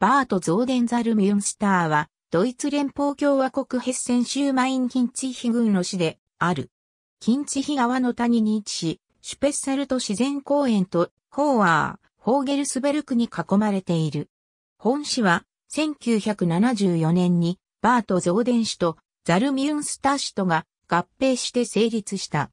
バート・ゾーデンザル・ミュンスターは、ドイツ連邦共和国ヘッセン州マイン・キンチィヒ郡の市である。キンチヒ川の谷に位置し、シュペッセルト自然公園とホーアー、ホーゲルスベルクに囲まれている。本市は1974年にバート・ゾーデン市とザル・ミュンスター市とが合併して成立した。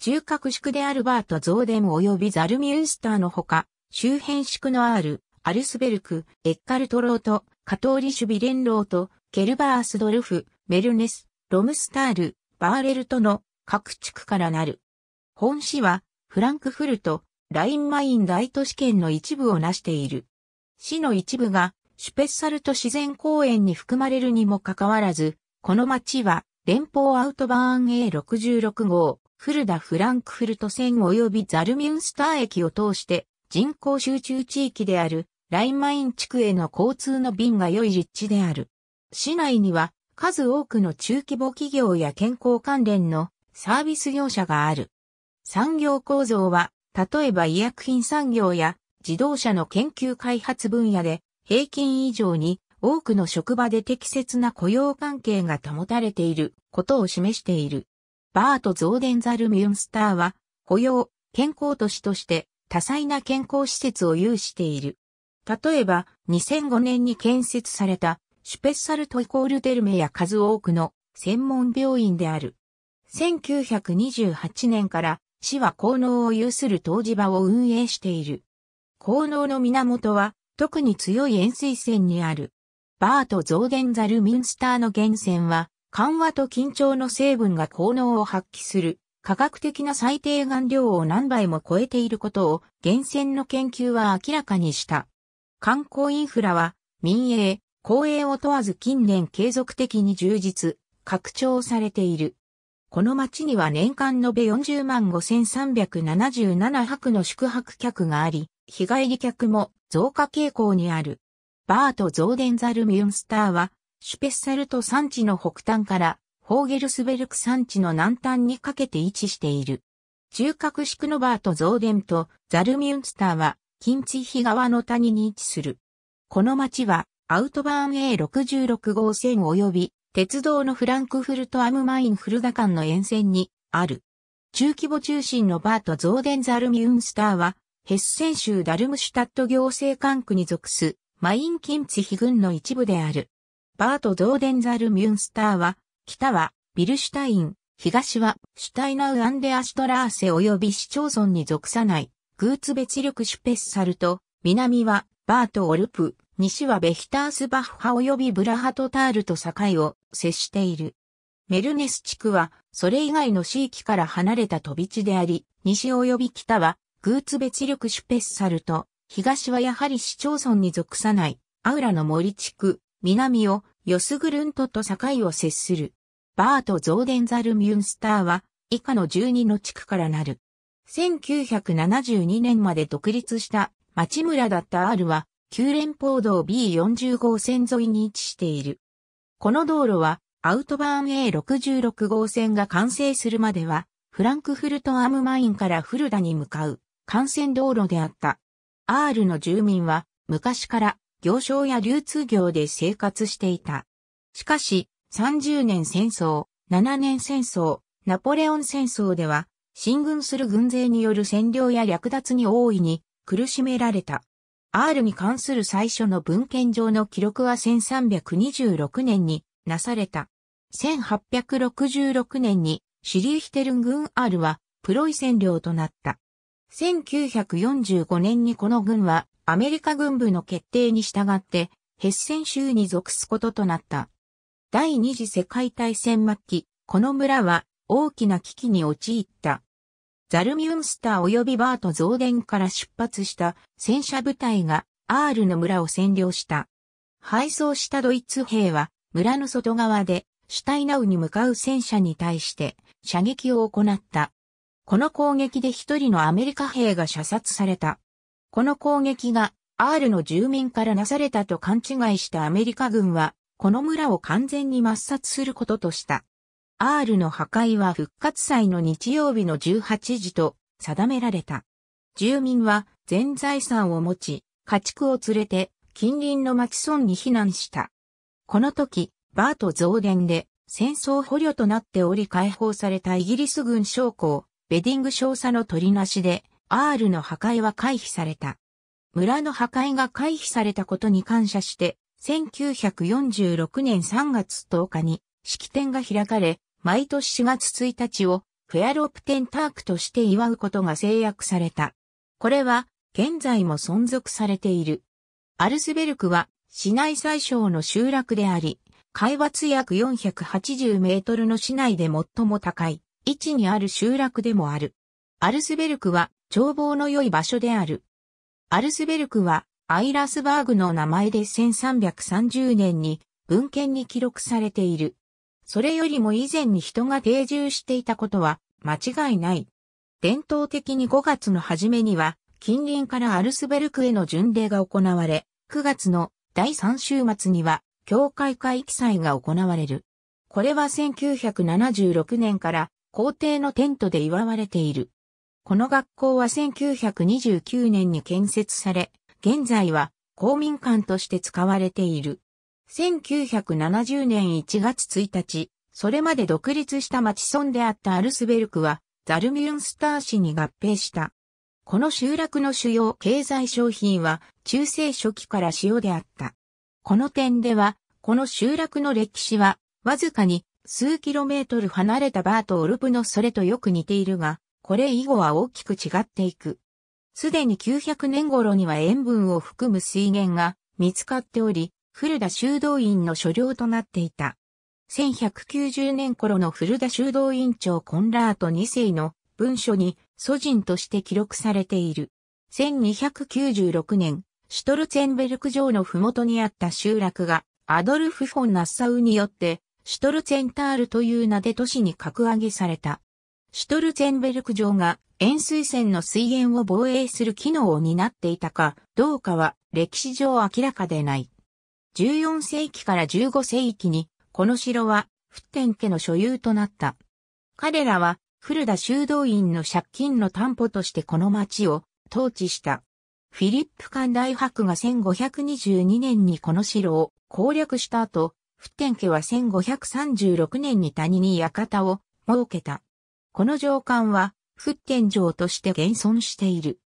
中核宿であるバート・ゾーデン及びザル・ミュンスターのほか、周辺宿のあるアルスベルク、エッカルトロート、カトーリシュビレンロート、ケルバースドルフ、メルネス、ロムスタール、バーレルとの各地区からなる。本市は、フランクフルト、ラインマイン大都市圏の一部を成している。市の一部が、シュペッサルト自然公園に含まれるにもかかわらず、この町は、連邦アウトバーン A66 号、フルダ・フランクフルト線及びザルミュンスター駅を通して、人口集中地域であるラインマイン地区への交通の便が良い立地である。市内には数多くの中規模企業や健康関連のサービス業者がある。産業構造は、例えば医薬品産業や自動車の研究開発分野で平均以上に多くの職場で適切な雇用関係が保たれていることを示している。バート・ゾーデンザル・ミュンスターは雇用、健康都市として多彩な健康施設を有している。例えば、2005年に建設された、シュペッサルトイコールデルメや数多くの専門病院である。1928年から市は効能を有する湯治場を運営している。効能の源は特に強い塩水泉にある。バート増減ザルミンスターの源泉は緩和と緊張の成分が効能を発揮する科学的な最低含量を何倍も超えていることを源泉の研究は明らかにした。観光インフラは民営、公営を問わず近年継続的に充実、拡張されている。この町には年間延べ40万5377泊の宿泊客があり、日帰り客も増加傾向にある。バート・ゾーデンザル・ミュンスターは、シュペッサルト山地の北端からホーゲルスベルク山地の南端にかけて位置している。中核宿のバート・ゾーデンとザル・ミュンスターは近地比側の谷に位置する。この町は、アウトバーン A66 号線及び、鉄道のフランクフルトアムマインフルダ間の沿線に、ある。中規模中心のバート・ゾーデンザルミュンスターは、ヘッセン州ダルムシュタット行政管区に属す、マイン・キンツヒ郡の一部である。バート・ゾーデンザルミュンスターは、北は、ビルシュタイン、東は、シュタイナウ・アンデ・アシュトラーセ及び市町村に属さない、グーツベチクシュペッサルト、南はバート・オルプ、西はベヒタースバッハ及びブラハトタールと境を接している。メルネス地区は、それ以外の地域から離れた飛び地であり、西及び北は、グーツベチクシュペッサルト、東はやはり市町村に属さない、アウラの森地区、南を、ヨスグルントと境を接する。バート・ゾーデンザル・ミュンスターは、以下の12の地区からなる。1972年まで独立した町村だった R は、旧連邦道 B40 号線沿いに位置している。この道路は、アウトバーン A66 号線が完成するまでは、フランクフルトアムマインからフルダに向かう幹線道路であった。R の住民は、昔から行商や流通業で生活していた。しかし、30年戦争、7年戦争、ナポレオン戦争では、進軍する軍勢による占領や略奪に大いに苦しめられた。R に関する最初の文献上の記録は1326年になされた。1866年にシリーヒテルン軍 R はプロイ占領となった。1945年にこの軍はアメリカ軍部の決定に従ってヘッセン州に属すこととなった。第二次世界大戦末期、この村は大きな危機に陥った。ザルミュンスター及びバート増田から出発した戦車部隊がアールの村を占領した。敗走したドイツ兵は村の外側でシュタイナウに向かう戦車に対して射撃を行った。この攻撃で一人のアメリカ兵が射殺された。この攻撃がアールの住民からなされたと勘違いしたアメリカ軍は、この村を完全に抹殺することとした。R の破壊は復活祭の日曜日の18時と定められた。住民は全財産を持ち、家畜を連れて近隣の町村に避難した。この時、バート増田で戦争捕虜となっており解放されたイギリス軍将校、ベディング少佐の取りなしで、R の破壊は回避された。村の破壊が回避されたことに感謝して、1946年3月10日に式典が開かれ、毎年4月1日をフェアロープテンタークとして祝うことが制約された。これは現在も存続されている。アルスベルクは市内最小の集落であり、海抜約480メートルの市内で最も高い位置にある集落でもある。アルスベルクは眺望の良い場所である。アルスベルクはアイラスバーグの名前で1330年に文献に記録されている。それよりも以前に人が定住していたことは間違いない。伝統的に5月の初めには近隣からアルスベルクへの巡礼が行われ、9月の第3週末には教会会記載が行われる。これは1976年から皇帝のテントで祝われている。この学校は1929年に建設され、現在は公民館として使われている。1970年1月1日、それまで独立した町村であったアルスベルクは、ザルミュンスター市に合併した。この集落の主要経済商品は、中世初期から塩であった。この点では、この集落の歴史は、わずかに数キロメートル離れたバーとオルプのそれとよく似ているが、これ以後は大きく違っていく。すでに900年頃には塩分を含む水源が見つかっており、古田修道院の所領となっていた。1190年頃の古田修道院長コンラート2世の文書に祖人として記録されている。1296年、シュトルツェンベルク城の麓にあった集落がアドルフ・フォン・ナッサウによってシュトルツェンタールという名で都市に格上げされた。シュトルツェンベルク城が塩水線の水源を防衛する機能を担っていたかどうかは歴史上明らかでない。14世紀から15世紀に、この城は、テン家の所有となった。彼らは、古田修道院の借金の担保としてこの町を統治した。フィリップ艦大伯が1522年にこの城を攻略した後、テン家は1536年に谷に館を設けた。この城館は、テン城として現存している。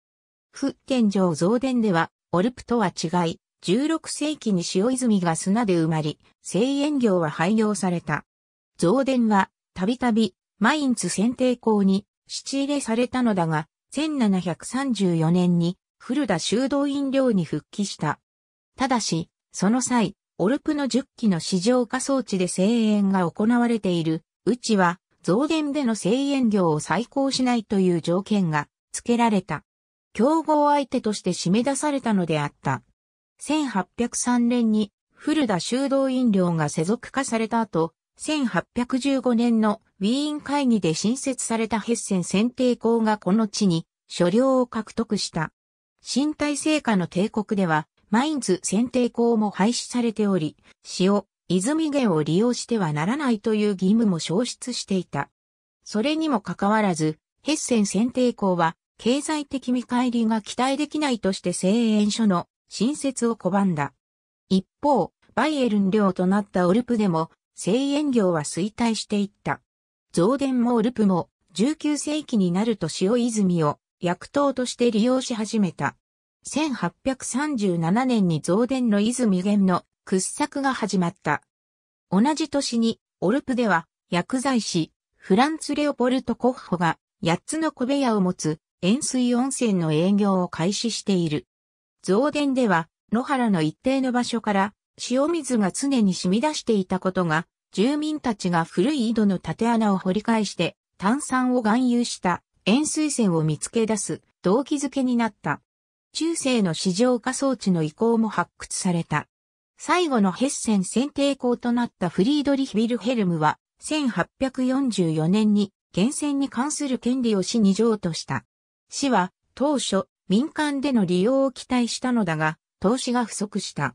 福天城増殿では、オルプとは違い、16世紀に塩泉が砂で埋まり、製塩業は廃業された。増電は、たびたび、マインツ選定校に、仕入れされたのだが、1734年に、古田修道院寮に復帰した。ただし、その際、オルプの10機の市場化装置で声援が行われている、うちは、増減での声援業を再興しないという条件が付けられた。競合相手として締め出されたのであった。1803年に古田修道院領が世俗化された後、1815年のウィーン会議で新設されたヘッセン選定校がこの地に所領を獲得した。新体制下の帝国では、マインズ選定校も廃止されており、塩、を泉源を利用してはならないという義務も消失していた。それにもかかわらず、ヘッセン選定校は経済的見返りが期待できないとして製園所の新設を拒んだ。一方、バイエルン領となったオルプでも、製塩業は衰退していった。増電もオルプも、19世紀になると塩泉を薬湯として利用し始めた。1837年に増電の泉源の掘削が始まった。同じ年に、オルプでは薬剤師、フランツ・レオポルト・コッホが8つの小部屋を持つ塩水温泉の営業を開始している。増田では、野原の一定の場所から、塩水が常に染み出していたことが、住民たちが古い井戸の縦穴を掘り返して、炭酸を含有した塩水泉を見つけ出す動機づけになった。中世の市場化装置の移行も発掘された。最後のヘッセン選定校となったフリードリヒ・ビィルヘルムは、1844年に源泉に関する権利を市に譲渡した。市は当初、民間での利用を期待したのだが、投資が不足した。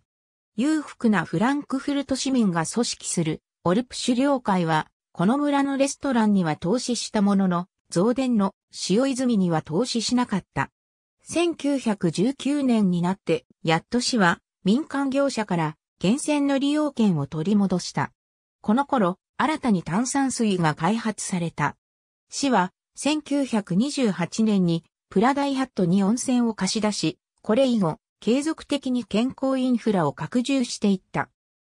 裕福なフランクフルト市民が組織するオルプ狩猟会は、この村のレストランには投資したものの、増田の塩泉には投資しなかった。1919年になって、やっと市は民間業者から源泉の利用権を取り戻した。この頃、新たに炭酸水が開発された。市は1928年にプラダイハットに温泉を貸し出し、これ以後、継続的に健康インフラを拡充していった。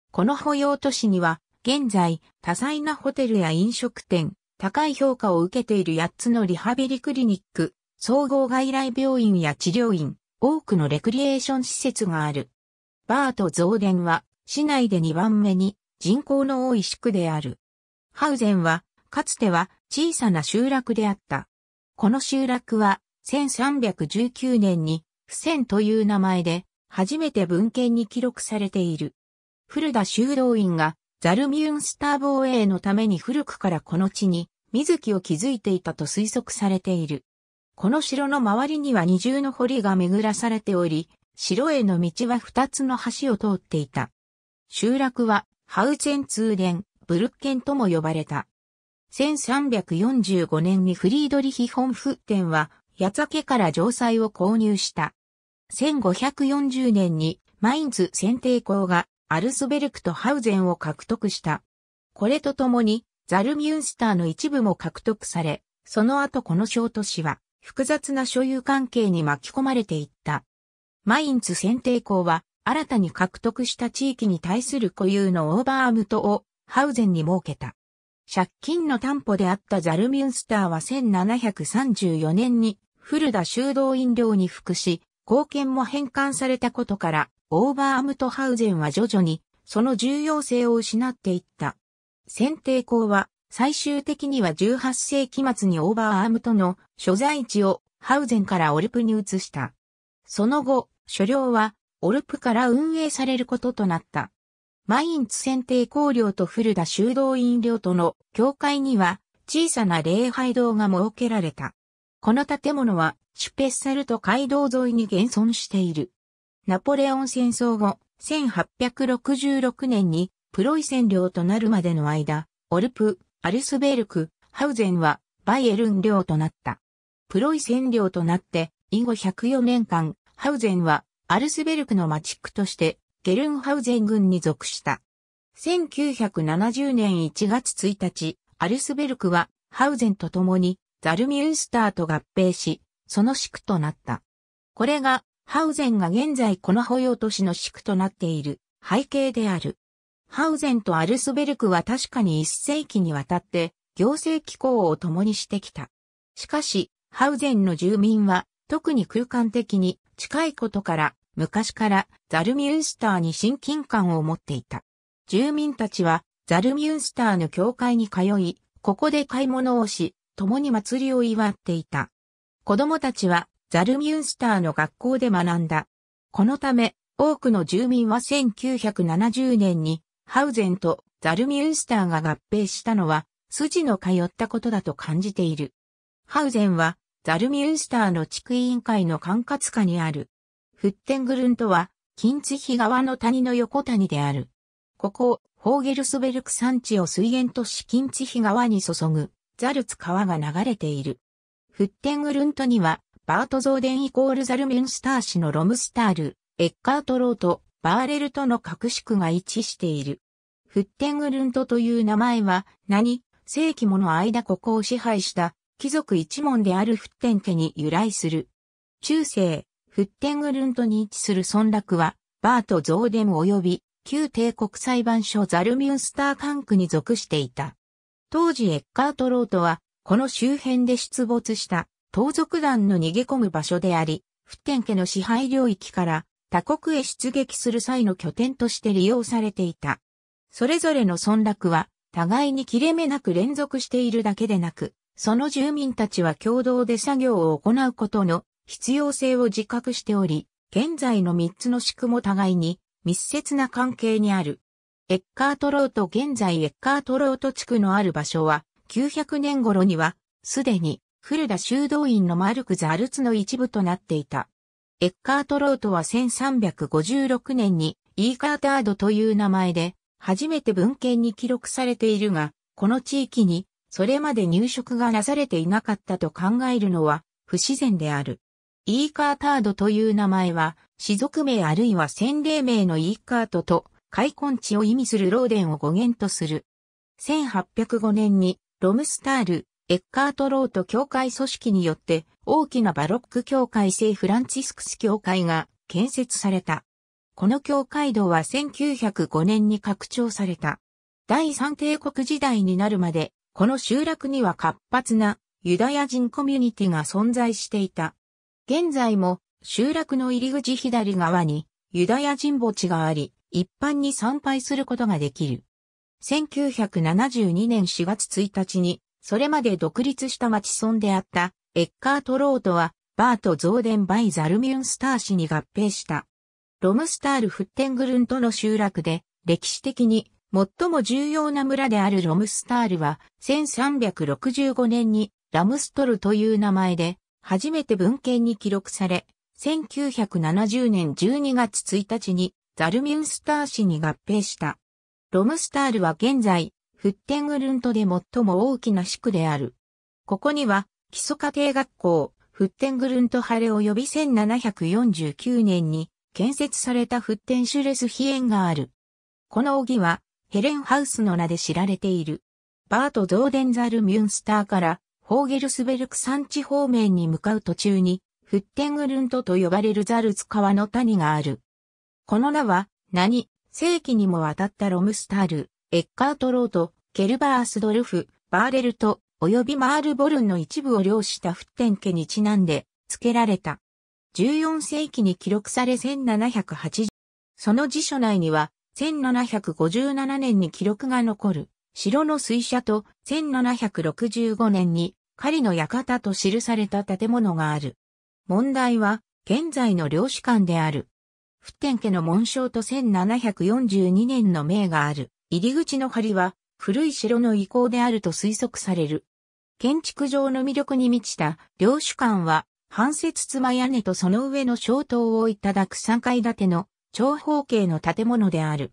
この保養都市には、現在、多彩なホテルや飲食店、高い評価を受けている8つのリハビリクリニック、総合外来病院や治療院、多くのレクリエーション施設がある。バーと増電は、市内で2番目に人口の多い宿区である。ハウゼンは、かつては小さな集落であった。この集落は1319年に、不戦という名前で、初めて文献に記録されている。古田修道院が、ザルミュンスター防衛のために古くからこの地に、水木を築いていたと推測されている。この城の周りには二重の堀が巡らされており、城への道は二つの橋を通っていた。集落は、ハウゼン通ン・ブルッケンとも呼ばれた。1345年にフリードリヒ・ホンフッテンは八酒から城塞を購入した。1540年にマインツ選定校がアルスベルクとハウゼンを獲得した。これとともにザルミュンスターの一部も獲得され、その後この小都市は複雑な所有関係に巻き込まれていった。マインツ選定校は新たに獲得した地域に対する固有のオーバーアムトをハウゼンに設けた。借金の担保であったザルミュンスターは1734年に古田修道院領に服し、貢献も返還されたことから、オーバーアムトハウゼンは徐々に、その重要性を失っていった。選定校は、最終的には18世紀末にオーバーアームトの所在地をハウゼンからオルプに移した。その後、所領はオルプから運営されることとなった。マインツ選定校領と古田修道院領との境界には小さな礼拝堂が設けられた。この建物は、シュペッサルト街道沿いに現存している。ナポレオン戦争後、1866年にプロイセン領となるまでの間、オルプ、アルスベルク、ハウゼンはバイエルン領となった。プロイセン領となって、以後104年間、ハウゼンはアルスベルクの町区として、ゲルンハウゼン軍に属した。1970年1月1日、アルスベルクはハウゼンと共にザルミュンスターと合併し、その市区となった。これが、ハウゼンが現在この保養都市の市区となっている背景である。ハウゼンとアルスベルクは確かに一世紀にわたって行政機構を共にしてきた。しかし、ハウゼンの住民は特に空間的に近いことから昔からザルミュンスターに親近感を持っていた。住民たちはザルミュンスターの教会に通い、ここで買い物をし、共に祭りを祝っていた。子供たちはザルミュンスターの学校で学んだ。このため、多くの住民は1970年にハウゼンとザルミュンスターが合併したのは筋の通ったことだと感じている。ハウゼンはザルミュンスターの地区委員会の管轄下にある。フッテングルンとは、近地比川の谷の横谷である。ここ、ホーゲルスベルク山地を水源とし近地比川に注ぐ。ザルツ川が流れている。フッテングルントには、バートゾーデンイコールザルメンスター市のロムスタール、エッカートローとバーレルとの各宿が一致している。フッテングルントという名前は、何、世紀もの間ここを支配した貴族一門であるフッテン家に由来する。中世、フッテングルントに位置する村落は、バート・ゾーデン及び、旧帝国裁判所ザルミュンスター管区に属していた。当時エッカートロートは、この周辺で出没した盗賊団の逃げ込む場所であり、フッテン家の支配領域から他国へ出撃する際の拠点として利用されていた。それぞれの村落は、互いに切れ目なく連続しているだけでなく、その住民たちは共同で作業を行うことの必要性を自覚しており、現在の三つの宿も互いに密接な関係にある。エッカートロート現在エッカートロート地区のある場所は、900年頃には、すでに、古田修道院のマルクザ・ルツの一部となっていた。エッカートロートは1356年に、イーカータードという名前で、初めて文献に記録されているが、この地域に、それまで入植がなされていなかったと考えるのは、不自然である。イーカータードという名前は、氏族名あるいは洗礼名のイーカートと開墾地を意味するローデンを語源とする。1805年にロムスタール、エッカートロート教会組織によって大きなバロック教会聖フランチスクス教会が建設された。この教会堂は1905年に拡張された。第三帝国時代になるまで、この集落には活発なユダヤ人コミュニティが存在していた。現在も集落の入り口左側にユダヤ人墓地があり、一般に参拝することができる。1972年4月1日に、それまで独立した町村であったエッカートロートは、バート・ゾーデン・バイ・ザルミュンスター氏に合併した。ロムスタール・フッテングルンとの集落で、歴史的に最も重要な村であるロムスタールは、1365年にラムストルという名前で、初めて文献に記録され、1970年12月1日にザルミュンスター市に合併した。ロムスタールは現在、フッテングルントで最も大きな地区である。ここには、基礎家庭学校、フッテングルントハレ及び1749年に建設されたフッテンシュレスヒエンがある。この義は、ヘレンハウスの名で知られている。バート・ゾーデンザル・ミュンスターから、ホーゲルスベルク山地方面に向かう途中に、フッテングルントと呼ばれるザルツ川の谷がある。この名は、何、世紀にもわたったロムスタール、エッカートロート、ケルバースドルフ、バーレルト、及びマールボルンの一部を領したフッテン家にちなんで、付けられた。14世紀に記録され1780。その辞書内には、1757年に記録が残る、城の水車と1765年に狩りの館と記された建物がある。問題は、現在の領主館である。福天家の紋章と1742年の銘がある、入り口の梁は、古い城の遺構であると推測される。建築上の魅力に満ちた領主館は、半節妻屋根とその上の小塔をいただく3階建ての長方形の建物である。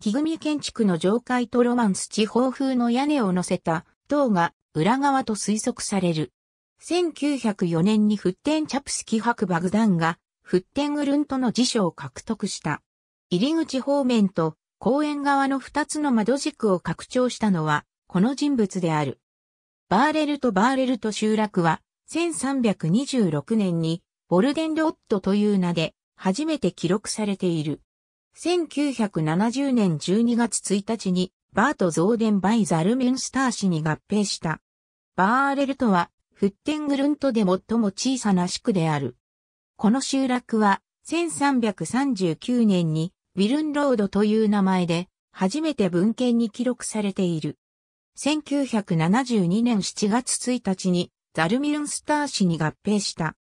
木組建築の上階とロマンス地方風の屋根を乗せた塔が裏側と推測される。1904年にフッテンチャプスキ博爆弾がフッテングルントの辞書を獲得した。入り口方面と公園側の二つの窓軸を拡張したのは、この人物である。バーレルとバーレルと集落は、1326年に、ボルデンロットという名で、初めて記録されている。1970年12月1日に、バート・ゾーデン・バイ・ザルミュンスター氏に合併した。バーレルとは、フッテングルントで最も小さな宿である。この集落は1339年にウィルンロードという名前で初めて文献に記録されている。1972年7月1日にザルミュンスター市に合併した。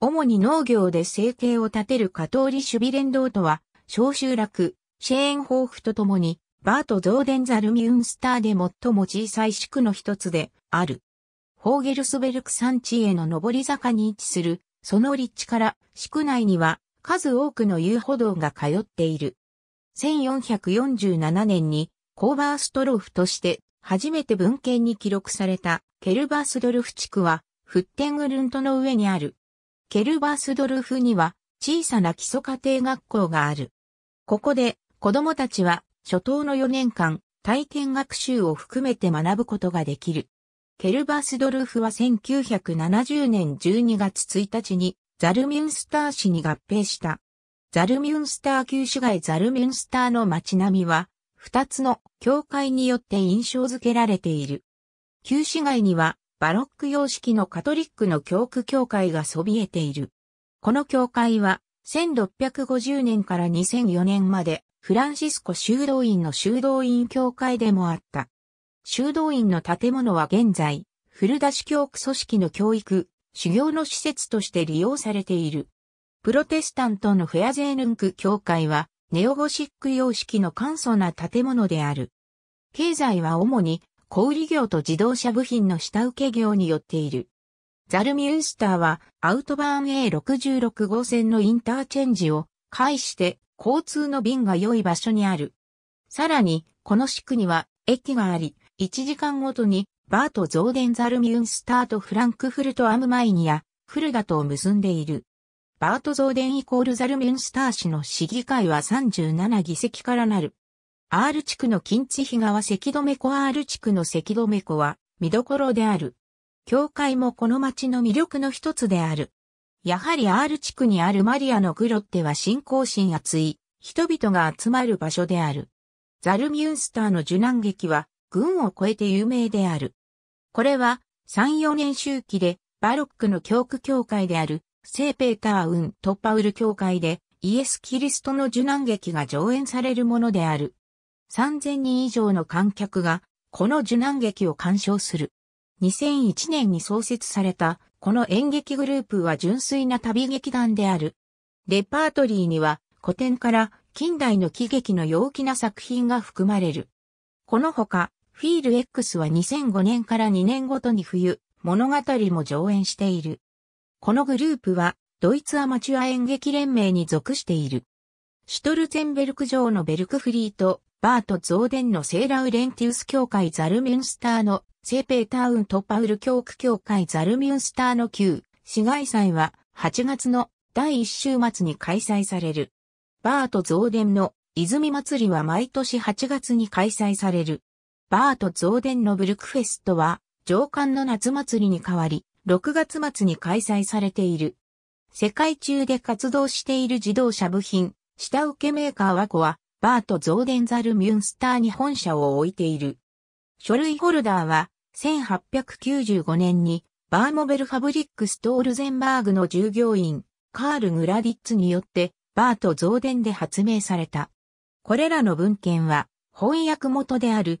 主に農業で生計を立てるカトーリ・シュビレンドートは小集落、シェーンホーフとともにバート・ゾーデン・ザルミュンスターで最も小さい地区の一つである。ホーゲルスベルク山地への上り坂に位置するその立地から、宿区内には数多くの遊歩道が通っている。1447年にコーバーストロフとして初めて文献に記録されたケルバースドルフ地区はフッテングルントの上にある。ケルバースドルフには小さな基礎家庭学校がある。ここで子供たちは初等の4年間体験学習を含めて学ぶことができる。ケルバスドルフは1970年12月1日にザルミュンスター市に合併した。ザルミュンスター旧市街ザルミュンスターの街並みは、二つの教会によって印象付けられている。旧市街には、バロック様式のカトリックの教区教会がそびえている。この教会は、1650年から2004年まで、フランシスコ修道院の修道院教会でもあった。修道院の建物は現在、古田し教区組織の教育、修行の施設として利用されている。プロテスタントのフェアゼーヌンク教会は、ネオゴシック様式の簡素な建物である。経済は主に小売業と自動車部品の下請け業によっている。ザルミュースターはアウトバーン A66 号線のインターチェンジを介して交通の便が良い場所にある。さらに、この地区には駅があり、1時間ごとに、バート・ゾーデンザル・ミュンスターとフランクフルト・アムマイニア、フルダとを結んでいる。バート・ゾーデンイコールザル・ミュンスター市の市議会は37議席からなる。R 地区の近地比川関留湖 R 地区の関留湖は、見どころである。教会もこの町の魅力の一つである。やはり R 地区にあるマリアのグロッテは信仰心厚い、人々が集まる場所である。ザルミュンスターの受難劇は、群を超えて有名である。これは3、4年周期でバロックの教区教会である聖ペーター・ウン・トッパウル教会でイエス・キリストの受難劇が上演されるものである。3000人以上の観客がこの受難劇を鑑賞する。2001年に創設されたこの演劇グループは純粋な旅劇団である。レパートリーには古典から近代の喜劇の陽気な作品が含まれる。このほか、フィール X は2005年から2年ごとに冬、物語も上演している。このグループは、ドイツアマチュア演劇連盟に属している。シュトルツェンベルク城のベルクフリート、バート・ゾーデンのセーラウレンティウス教会ザルミュンスターのセーペータウント・パウル教区教会ザルミュンスターの旧市街祭は8月の第1週末に開催される。バート・ゾーデンの泉祭りは毎年8月に開催される。バート増ン・のブルクフェストは、上官の夏祭りに代わり、6月末に開催されている。世界中で活動している自動車部品、下請けメーカーワコは、バート増ン・ザルミュンスターに本社を置いている。書類ホルダーは、1895年に、バーモベルファブリックストールゼンバーグの従業員、カール・グラディッツによって、バート増ンで発明された。これらの文献は、翻訳元である、